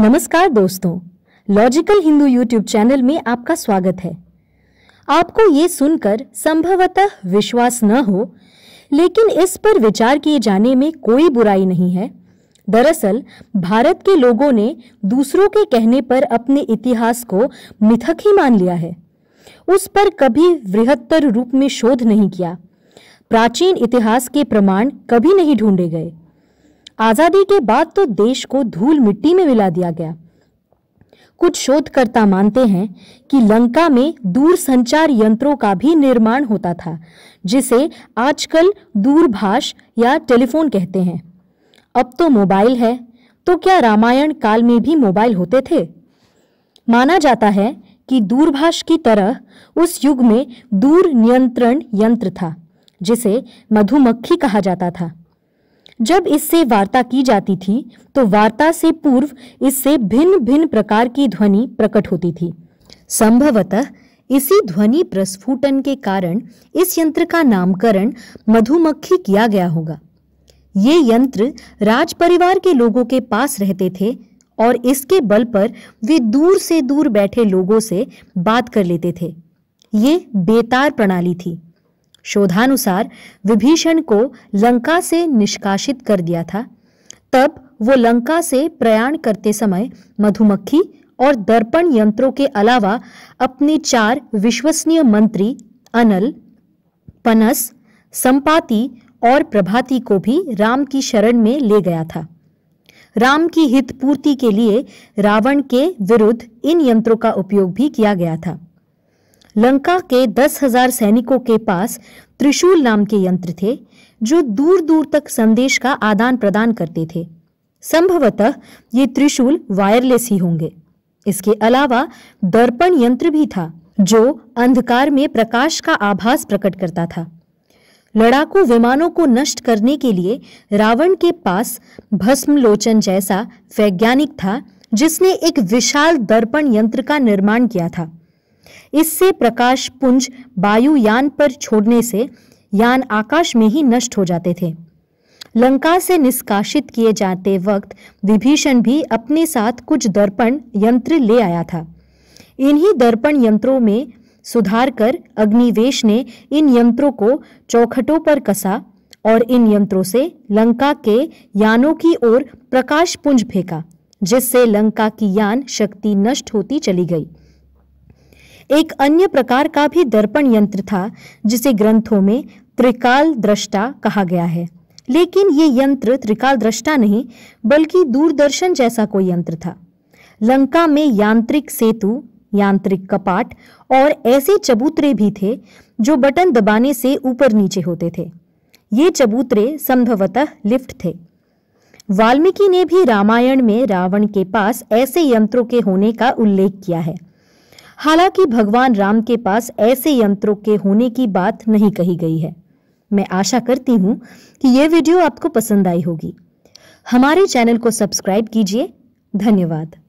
नमस्कार दोस्तों logical Hindu YouTube channel में आपका स्वागत है आपको ये सुनकर संभवतः विश्वास न हो लेकिन इस पर विचार किए जाने में कोई बुराई नहीं है दरअसल भारत के लोगों ने दूसरों के कहने पर अपने इतिहास को मिथक ही मान लिया है उस पर कभी वृहत्तर रूप में शोध नहीं किया प्राचीन इतिहास के प्रमाण कभी नहीं ढूंढे गए आज़ादी के बाद तो देश को धूल मिट्टी में मिला दिया गया कुछ शोधकर्ता मानते हैं कि लंका में दूर संचार यंत्रों का भी निर्माण होता था जिसे आजकल दूरभाष या टेलीफोन कहते हैं अब तो मोबाइल है तो क्या रामायण काल में भी मोबाइल होते थे माना जाता है कि दूरभाष की तरह उस युग में दूर नियंत्रण यंत्र था जिसे मधुमक्खी कहा जाता था जब इससे वार्ता की जाती थी तो वार्ता से पूर्व इससे भिन्न भिन्न प्रकार की ध्वनि प्रकट होती थी संभवतः इसी ध्वनि प्रस्फुटन के कारण इस यंत्र का नामकरण मधुमक्खी किया गया होगा ये यंत्र राज परिवार के लोगों के पास रहते थे और इसके बल पर वे दूर से दूर बैठे लोगों से बात कर लेते थे ये बेतार प्रणाली थी शोधानुसार विभीषण को लंका से निष्कासित कर दिया था तब वो लंका से प्रयाण करते समय मधुमक्खी और दर्पण यंत्रों के अलावा अपने चार विश्वसनीय मंत्री अनल पनस संपाति और प्रभाति को भी राम की शरण में ले गया था राम की हित पूर्ति के लिए रावण के विरुद्ध इन यंत्रों का उपयोग भी किया गया था लंका के दस हजार सैनिकों के पास त्रिशूल नाम के यंत्र थे जो दूर दूर तक संदेश का आदान प्रदान करते थे संभवतः ये त्रिशूल वायरलेस ही होंगे इसके अलावा दर्पण यंत्र भी था जो अंधकार में प्रकाश का आभास प्रकट करता था लड़ाकू विमानों को नष्ट करने के लिए रावण के पास भस्मलोचन जैसा वैज्ञानिक था जिसने एक विशाल दर्पण यंत्र का निर्माण किया था इससे प्रकाश पुंज यान पर छोड़ने से यान आकाश में ही नष्ट हो जाते थे लंका से निष्कासित किए जाते वक्त विभीषण भी अपने साथ कुछ दर्पण यंत्र ले आया था इन्हीं दर्पण यंत्रों में सुधार कर अग्निवेश ने इन यंत्रों को चौखटों पर कसा और इन यंत्रों से लंका के यानों की ओर प्रकाश पुंज फेंका जिससे लंका की यान शक्ति नष्ट होती चली गई एक अन्य प्रकार का भी दर्पण यंत्र था जिसे ग्रंथों में त्रिकाल दृष्टा कहा गया है लेकिन ये यंत्र त्रिकाल दृष्टा नहीं बल्कि दूरदर्शन जैसा कोई यंत्र था लंका में यांत्रिक सेतु यांत्रिक कपाट और ऐसे चबूतरे भी थे जो बटन दबाने से ऊपर नीचे होते थे ये चबूतरे संभवतः लिफ्ट थे वाल्मीकि ने भी रामायण में रावण के पास ऐसे यंत्रों के होने का उल्लेख किया है हालांकि भगवान राम के पास ऐसे यंत्रों के होने की बात नहीं कही गई है मैं आशा करती हूँ कि ये वीडियो आपको पसंद आई होगी हमारे चैनल को सब्सक्राइब कीजिए धन्यवाद